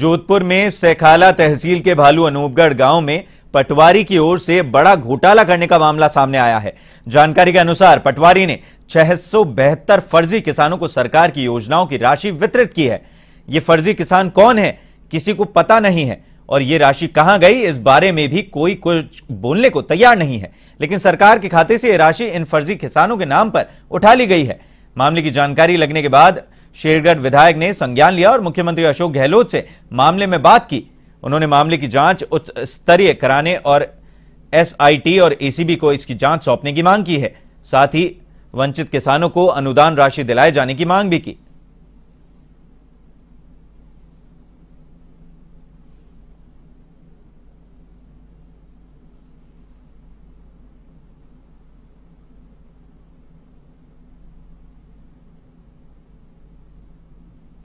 जोधपुर में सैखाला तहसील के भालू अनूपगढ़ गांव में पटवारी की ओर से बड़ा घोटाला करने का मामला सामने आया है जानकारी के अनुसार पटवारी ने छह फर्जी किसानों को सरकार की योजनाओं की राशि वितरित की है ये फर्जी किसान कौन है किसी को पता नहीं है और ये राशि कहां गई इस बारे में भी कोई कुछ बोलने को तैयार नहीं है लेकिन सरकार के खाते से यह राशि इन फर्जी किसानों के नाम पर उठा ली गई है मामले की जानकारी लगने के बाद शेरगढ़ विधायक ने संज्ञान लिया और मुख्यमंत्री अशोक गहलोत से मामले में बात की उन्होंने मामले की जांच उच्च स्तरीय कराने और एसआईटी और एसीबी को इसकी जांच सौंपने की मांग की है साथ ही वंचित किसानों को अनुदान राशि दिलाए जाने की मांग भी की